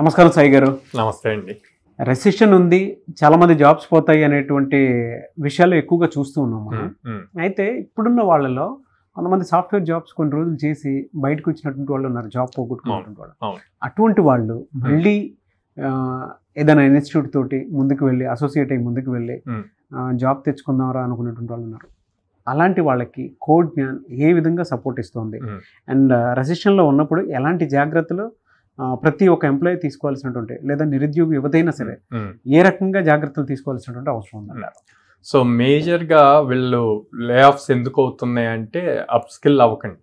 నమస్కారం సాయి గారు నమస్తే అండి రెసిషన్ ఉంది చాలా మంది జాబ్స్ పోతాయి అనేటువంటి విషయాలు ఎక్కువగా చూస్తూ ఉన్నాం మనం అయితే ఇప్పుడున్న వాళ్ళలో కొంతమంది సాఫ్ట్వేర్ జాబ్స్ కొన్ని రోజులు చేసి బయటకు వచ్చినటువంటి వాళ్ళు ఉన్నారు జాబ్ పోగొట్టుకున్నటువంటి వాళ్ళు అటువంటి వాళ్ళు మళ్ళీ ఏదైనా ఇన్స్టిట్యూట్ తోటి ముందుకు వెళ్ళి అసోసియేట్ అయ్యి ముందుకు వెళ్ళి జాబ్ తెచ్చుకుందాం రా అనుకున్నటువంటి వాళ్ళు ఉన్నారు అలాంటి వాళ్ళకి కోడ్ జ్ఞాన్ ఏ విధంగా సపోర్ట్ ఇస్తుంది అండ్ రెసిషన్లో ఉన్నప్పుడు ఎలాంటి జాగ్రత్తలు ప్రతి ఒక్క ఎంప్లాయీ తీసుకోవాల్సినటువంటి లేదా నిరుద్యోగి యువతైనా సరే ఏ రకంగా జాగ్రత్తలు తీసుకోవాల్సినటువంటి అవసరం ఉందండి సో మేజర్గా వీళ్ళు లే ఆఫ్స్ ఎందుకు అవుతున్నాయి అంటే అప్ స్కిల్ అవ్వకండి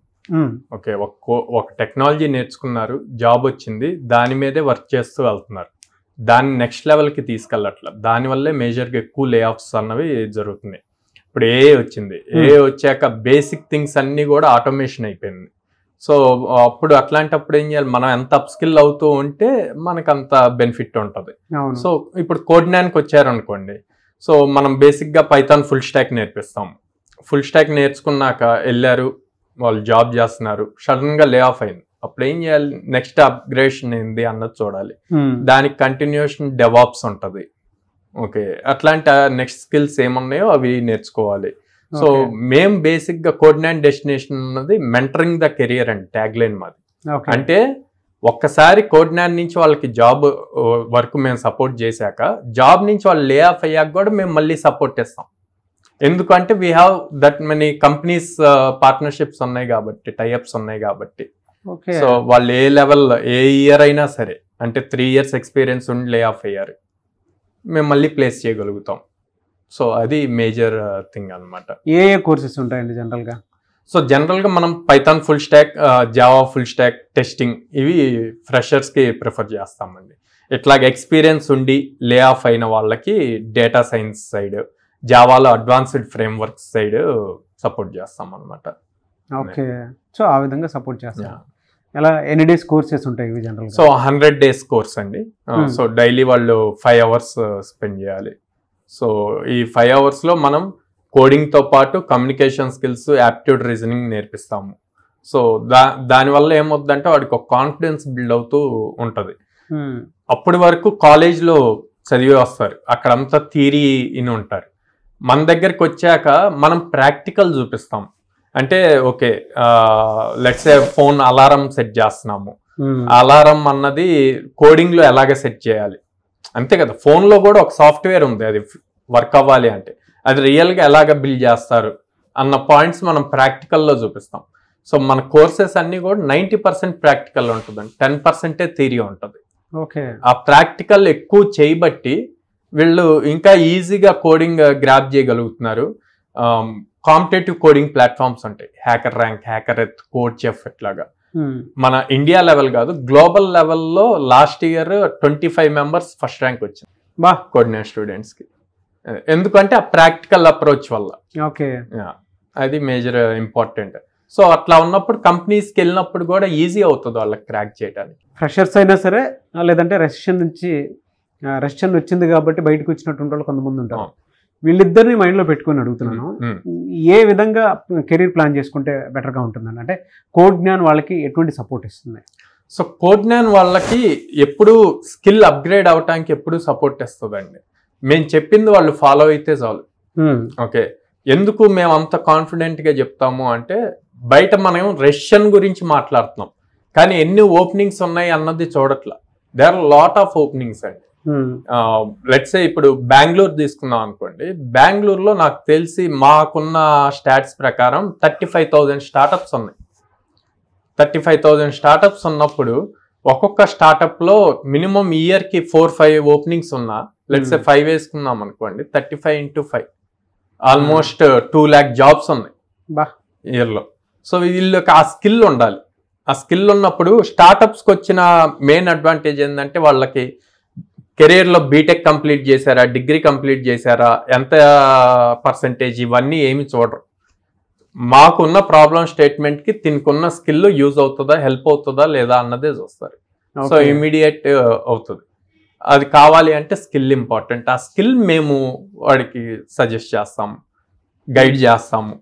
ఓకే ఒక టెక్నాలజీ నేర్చుకున్నారు జాబ్ వచ్చింది దాని మీదే వర్క్ చేస్తూ వెళ్తున్నారు దాన్ని నెక్స్ట్ లెవెల్కి తీసుకెళ్ళట్ల దానివల్లే మేజర్గా ఎక్కువ లే ఆఫ్స్ అన్నవి జరుగుతున్నాయి ఇప్పుడు ఏ వచ్చింది ఏ వచ్చాక బేసిక్ థింగ్స్ అన్నీ కూడా ఆటోమేషన్ అయిపోయింది సో అప్పుడు అట్లాంటప్పుడు ఏం చేయాలి మనం ఎంత అప్స్కిల్ అవుతూ ఉంటే మనకు అంత బెనిఫిట్ ఉంటుంది సో ఇప్పుడు కోడ్ నాన్కి వచ్చారనుకోండి సో మనం బేసిక్గా పైథాన్ ఫుల్ స్టాక్ నేర్పిస్తాం ఫుల్ స్టాక్ నేర్చుకున్నాక వెళ్ళారు వాళ్ళు జాబ్ చేస్తున్నారు సడన్గా లే ఆఫ్ అయింది అప్పుడు ఏం చేయాలి నెక్స్ట్ అప్గ్రేషన్ ఏంది అన్నది చూడాలి దానికి కంటిన్యూషన్ డెవాప్స్ ఉంటుంది ఓకే అట్లాంటి నెక్స్ట్ స్కిల్స్ ఏమున్నాయో అవి నేర్చుకోవాలి సో మేం బేసిక్ గా కోర్డినేట్ డెస్టినేషన్ ఉన్నది mentoring the career and tagline మాది అంటే ఒక్కసారి కోర్డినేట్ నుంచి వాళ్ళకి జాబ్ వర్క్ మేము సపోర్ట్ చేశాక జాబ్ నుంచి వాళ్ళు లే ఆఫ్ అయ్యాక కూడా మేము మళ్ళీ సపోర్ట్ ఇస్తాం ఎందుకంటే we have that many companies partnerships ఉన్నాయి కాబట్టి టైఅప్స్ ఉన్నాయి కాబట్టి సో వాళ్ళు ఏ లెవెల్ ఏ ఇయర్ అయినా సరే అంటే త్రీ ఇయర్స్ ఎక్స్పీరియన్స్ ఉండి లే ఆఫ్ అయ్యారు మేము మళ్ళీ ప్లేస్ చేయగలుగుతాం సో అది మేజర్ థింగ్ అనమాట ఏ ఏ కోర్సెస్ ఉంటాయండి జనరల్గా సో జనరల్గా మనం Python full stack Java full stack testing ఇవి ఫ్రెషర్స్కి ప్రిఫర్ చేస్తామండి ఇట్లాగ ఎక్స్పీరియన్స్ ఉండి లే ఆఫ్ అయిన వాళ్ళకి డేటా సైన్స్ సైడ్ జావాలో అడ్వాన్స్డ్ వర్క్ సైడ్ సపోర్ట్ చేస్తాం అనమాట ఓకే సో ఆ విధంగా సపోర్ట్ చేస్తాం ఎలా ఎన్ని డేస్ కోర్సెస్ ఉంటాయి ఇవి general so hundred days course అండి hmm. సో డైలీ వాళ్ళు ఫైవ్ అవర్స్ స్పెండ్ చేయాలి సో ఈ ఫైవ్ అవర్స్లో మనం కోడింగ్తో పాటు కమ్యూనికేషన్ స్కిల్స్ యాప్టిట్యూడ్ రీజనింగ్ నేర్పిస్తాము సో దా దానివల్ల ఏమవుతుందంటే వాడికి ఒక కాన్ఫిడెన్స్ బిల్డ్ అవుతూ ఉంటుంది hmm. అప్పటి వరకు కాలేజ్లో చదివి వస్తారు అక్కడంతా థీరీ ఇని ఉంటారు మన దగ్గరికి వచ్చాక మనం ప్రాక్టికల్ చూపిస్తాం అంటే okay let's a phone alarm set చేస్తున్నాము hmm. అలారం అన్నది కోడింగ్లో ఎలాగ సెట్ చేయాలి అంతే కదా ఫోన్లో కూడా ఒక సాఫ్ట్వేర్ ఉంది అది వర్క్ అవ్వాలి అంటే అది రియల్గా ఎలాగ బిల్డ్ చేస్తారు అన్న పాయింట్స్ మనం ప్రాక్టికల్లో చూపిస్తాం సో మన కోర్సెస్ అన్నీ కూడా నైంటీ పర్సెంట్ ప్రాక్టికల్ ఉంటుందండి టెన్ పర్సెంటే థీరీ ఉంటుంది ఓకే ఆ ప్రాక్టికల్ ఎక్కువ చేయబట్టి వీళ్ళు ఇంకా ఈజీగా కోడింగ్ గ్రాప్ చేయగలుగుతున్నారు కాంపిటేటివ్ కోడింగ్ ప్లాట్ఫామ్స్ ఉంటాయి HackerRank HackerEarth CodeChef ఎట్లాగా Hmm. మన ఇండియా లెవెల్ కాదు గ్లోబల్ లెవెల్లో last year twenty five members first rank వచ్చింది బా కోఆర్డినేట్ స్టూడెంట్స్కి ఎందుకంటే ఆ ప్రాక్టికల్ అప్రోచ్ వల్ల ఓకే అది మేజర్ ఇంపార్టెంట్ సో అట్లా ఉన్నప్పుడు కంపెనీస్కి వెళ్ళినప్పుడు కూడా ఈజీ అవుతుంది వాళ్ళకి క్రాక్ చేయడానికి ఫ్రెషర్స్ అయినా సరే లేదంటే రెసిషన్ నుంచి రెసిషన్ వచ్చింది కాబట్టి బయటకు వచ్చినట్టు వాళ్ళు కొంతమంది ఉంటారు వీళ్ళిద్దరిని మైండ్లో పెట్టుకొని అడుగుతున్నాను ఏ విధంగా కెరీర్ ప్లాన్ చేసుకుంటే బెటర్గా అని అంటే కోడ్ జ్ఞాన్ వాళ్ళకి ఎటువంటి సపోర్ట్ ఇస్తుంది సో కోడ్ జ్ఞాన్ వాళ్ళకి ఎప్పుడు స్కిల్ అప్గ్రేడ్ అవటానికి ఎప్పుడు సపోర్ట్ ఇస్తుందండి మేము చెప్పింది వాళ్ళు ఫాలో అయితే చాలు ఓకే ఎందుకు మేము అంత కాన్ఫిడెంట్గా చెప్తాము అంటే బయట మనం రష్యన్ గురించి మాట్లాడుతున్నాం కానీ ఎన్ని ఓపెనింగ్స్ ఉన్నాయి అన్నది చూడట్లా they are lot of openings అండి లెట్సే hmm. ఇప్పుడు బెంగళూరు తీసుకున్నాం అనుకోండి బెంగళూరులో నాకు తెలిసి మాకున్న స్టాట్స్ ప్రకారం థర్టీ ఫైవ్ థౌజండ్ స్టార్టప్స్ ఉన్నాయి థర్టీ ఫైవ్ థౌజండ్ స్టార్టప్స్ ఉన్నప్పుడు ఒక్కొక్క స్టార్టప్లో మినిమం ఇయర్కి ఫోర్ ఫైవ్ ఓపెనింగ్స్ ఉన్నా లెట్స్ ఫైవ్ వేసుకున్నాం అనుకోండి thirty five into five almost two lakh jobs ఉన్నాయి ఇయర్లో సో వీళ్ళకి ఆ స్కిల్ ఉండాలి ఆ స్కిల్ ఉన్నప్పుడు స్టార్టప్స్కి వచ్చిన మెయిన్ అడ్వాంటేజ్ ఏంటంటే వాళ్ళకి కెరీర్లో బీటెక్ కంప్లీట్ చేశారా డిగ్రీ కంప్లీట్ చేశారా ఎంత పర్సంటేజ్ ఇవన్నీ ఏమి చూడరు మాకున్న ప్రాబ్లం స్టేట్మెంట్కి తినుకున్న స్కిల్ యూజ్ అవుతుందా హెల్ప్ అవుతుందా లేదా అన్నదే చూస్తారు సో ఇమీడియట్ uh, అవుతుంది అది కావాలి అంటే స్కిల్ ఇంపార్టెంట్ ఆ స్కిల్ మేము వాడికి సజెస్ట్ చేస్తాము గైడ్ చేస్తాము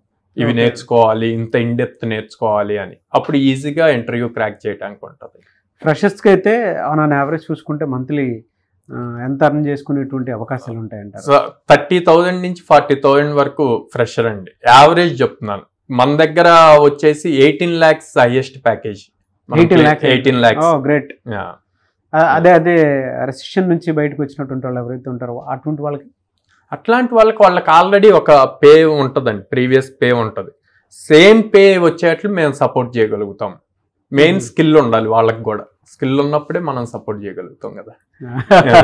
ఇవి నేర్చుకోవాలి ఇంత ఇన్డెప్త్ నేర్చుకోవాలి అని అప్పుడు ఈజీగా ఇంటర్వ్యూ క్రాక్ చేయడానికి ఉంటుంది ఫ్రెషర్స్కి అయితే ఆన్ యావరేజ్ చూసుకుంటే మంత్లీ ఎంత అర్న్ చేసుకునేటువంటి అవకాశాలు ఉంటాయంట సో థర్టీ థౌజండ్ నుంచి ఫార్టీ థౌజండ్ వరకు ఫ్రెషర్ అండి యావరేజ్ చెప్తున్నాను మన దగ్గర వచ్చేసి eighteen lakhs highest package eighteen lakhs eighteen lakhs great అదే అదే రెసిషన్ నుంచి బయటకు వచ్చినటువంటి వాళ్ళు ఎవరైతే ఉంటారో అటువంటి వాళ్ళకి అట్లాంటి వాళ్ళకి వాళ్ళకి ఆల్రెడీ ఒక పే ఉంటుందండి ప్రీవియస్ పే ఉంటుంది సేమ్ పే వచ్చేట్లు మేము సపోర్ట్ చేయగలుగుతాం మెయిన్ స్కిల్ ఉండాలి వాళ్ళకి కూడా స్కిల్ ఉన్నప్పుడే మనం సపోర్ట్ చేయగలుగుతాం కదా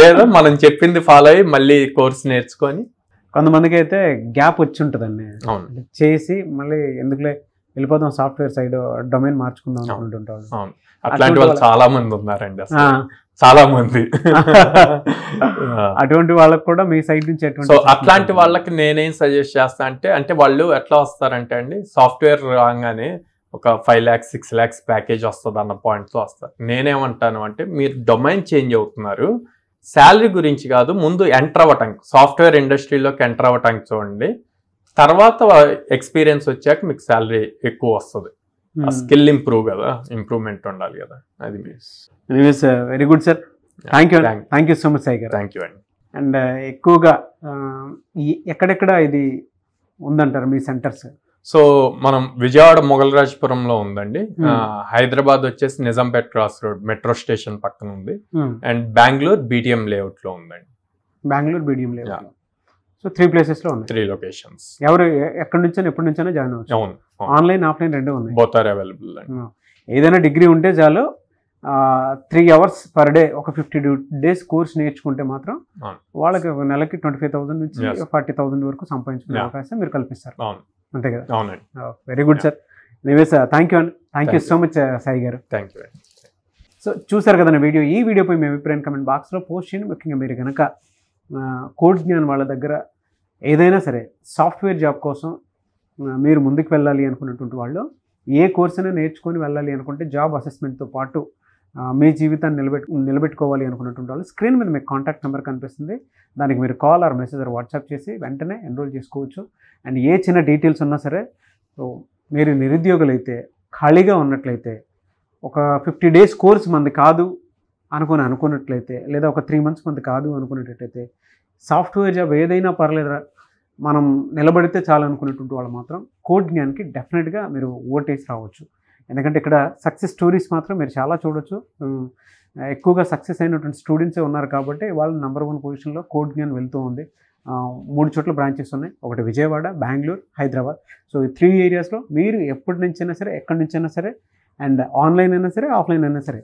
లేదా మనం చెప్పింది ఫాలో అయ్యి మళ్ళీ కోర్స్ నేర్చుకొని కొంతమందికి అయితే గ్యాప్ వచ్చి ఉంటుందండి చేసి మళ్ళీ ఎందుకులే వెళ్ళిపోతాం సాఫ్ట్వేర్ సైడ్ డొమైన్ మార్చుకుందాం అనుకుంటుంటారు అట్లాంటి వాళ్ళు చాలా మంది ఉన్నారండి చాలా మంది అటువంటి వాళ్ళకి కూడా మీ సైడ్ నుంచి సో అట్లాంటి వాళ్ళకి నేనేం సజెస్ట్ చేస్తా అంటే అంటే వాళ్ళు ఎట్లా వస్తారంటే అండి సాఫ్ట్వేర్ రాగానే ఒక five lakhs six lakhs package వస్తుంది అన్న పాయింట్తో వస్తారు నేనేమంటాను అంటే మీరు డొమైన్ చేంజ్ అవుతున్నారు శాలరీ గురించి కాదు ముందు ఎంటర్ అవ్వటానికి సాఫ్ట్వేర్ ఇండస్ట్రీలోకి ఎంటర్ అవ్వటానికి చూడండి తర్వాత ఎక్స్పీరియన్స్ వచ్చాక మీకు శాలరీ ఎక్కువ వస్తుంది స్కిల్ ఇంప్రూవ్ కదా ఇంప్రూవ్మెంట్ ఉండాలి కదా అది anyways very good sir thank you thank you so much Sai గారు థ్యాంక్ యూ అండి అండ్ ఎక్కువగా uh, ఎక్కడెక్కడ ఇది ఉందంటారు మీ సెంటర్స్ సో మనం విజయవాడ రాజపురంలో ఉందండి హైదరాబాద్ వచ్చేసి Nizampet cross road metro station పక్కన ఉంది అండ్ బెంగళూరు బీటిఎం లేఅవుట్ లో ఉందండి Bengaluru BTM layout so three places లో ఉన్నాయి త్రీ లొకేషన్స్ ఎవరు ఎక్కడి నుంచి ఎప్పటి నుంచైనా జాయిన్ అవ్వచ్చు ఆన్లైన్ ఆఫ్లైన్ రెండు ఉన్నాయి బోత్ ఆర్ అవైలబుల్ ఏదైనా డిగ్రీ ఉంటే చాలు త్రీ అవర్స్ పర్ డే ఒక ఫిఫ్టీ డేస్ కోర్స్ నేర్చుకుంటే మాత్రం వాళ్ళకి నెలకి ట్వంటీ ఫైవ్ థౌసండ్ నుంచి ఫార్టీ థౌసండ్ వరకు సంపాదించుకునే అవకాశం మీరు కల్పిస్తారు అవును అంతే కదా అవునండి very good sir sir thank you అండి thank you so much Sai గారు థ్యాంక్ యూ సో చూసారు కదా వీడియో ఈ వీడియోపై మీ అభిప్రాయం కమెంట్ బాక్స్లో పోస్ట్ చేయండి ముఖ్యంగా మీరు కనుక కోడ్ జ్ఞాన్ వాళ్ళ దగ్గర ఏదైనా సరే సాఫ్ట్వేర్ జాబ్ కోసం మీరు ముందుకు వెళ్ళాలి అనుకున్నటువంటి వాళ్ళు ఏ కోర్స్ అయినా నేర్చుకొని వెళ్ళాలి అనుకుంటే జాబ్ అసెస్మెంట్తో పాటు మీ జీవితాన్ని నిలబెట్టు నిలబెట్టుకోవాలి అనుకున్నటువంటి వాళ్ళు స్క్రీన్ మీద మీకు కాంటాక్ట్ నెంబర్ కనిపిస్తుంది దానికి మీరు call or message or WhatsApp చేసి వెంటనే ఎన్రోల్ చేసుకోవచ్చు అండ్ ఏ చిన్న డీటెయిల్స్ ఉన్నా సరే సో మీరు నిరుద్యోగులైతే ఖాళీగా ఉన్నట్లయితే ఒక ఫిఫ్టీ డేస్ కోర్స్ మంది కాదు అనుకుని అనుకున్నట్లయితే లేదా ఒక త్రీ మంత్స్ మంది కాదు అనుకునేటట్టయితే సాఫ్ట్వేర్ జాబ్ ఏదైనా పర్లేదు మనం నిలబడితే అనుకున్నటువంటి వాళ్ళు మాత్రం కోడ్ జ్ఞానికి డెఫినెట్గా మీరు ఓటేసి రావచ్చు ఎందుకంటే ఇక్కడ సక్సెస్ స్టోరీస్ మాత్రం మీరు చాలా చూడొచ్చు ఎక్కువగా సక్సెస్ అయినటువంటి స్టూడెంట్సే ఉన్నారు కాబట్టి వాళ్ళ నెంబర్ వన్ పొజిషన్లో కోడ్ జ్ఞాన్ వెళ్తూ ఉంది మూడు చోట్ల బ్రాంచెస్ ఉన్నాయి ఒకటి విజయవాడ బెంగళూరు హైదరాబాద్ సో ఈ త్రీ ఏరియాస్లో మీరు ఎప్పటి నుంచైనా సరే ఎక్కడి నుంచైనా సరే అండ్ ఆన్లైన్ అయినా సరే ఆఫ్లైన్ అయినా సరే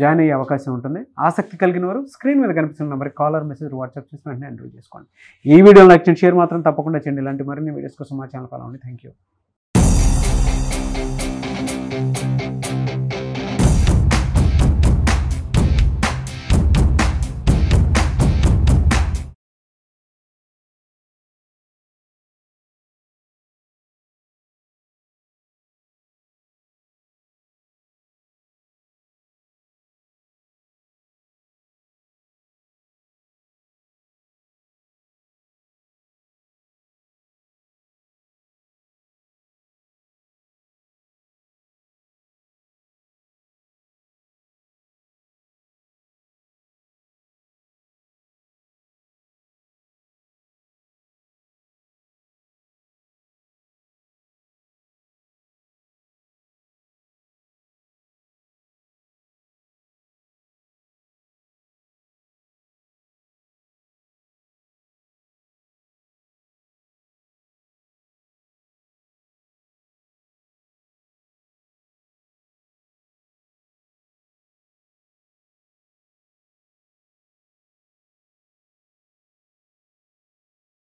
జాయిన్ అయ్యే అవకాశం ఉంటుంది ఆసక్తి కలిగిన వారు స్క్రీన్ మీద కనిపిస్తున్న నెంబర్కి కాలర్ మెసేజ్ వాట్సాప్ చేసి వెంటనే ఎంట్రీ చేసుకోండి ఈ వీడియోలో నచ్చిన షేర్ మాత్రం తప్పకుండా చేయండి ఇలాంటి మరిన్ని వీడియోస్ కోసం మా ఛానల్ ఫాలో అవ్వండి థ్యాంక్ యూ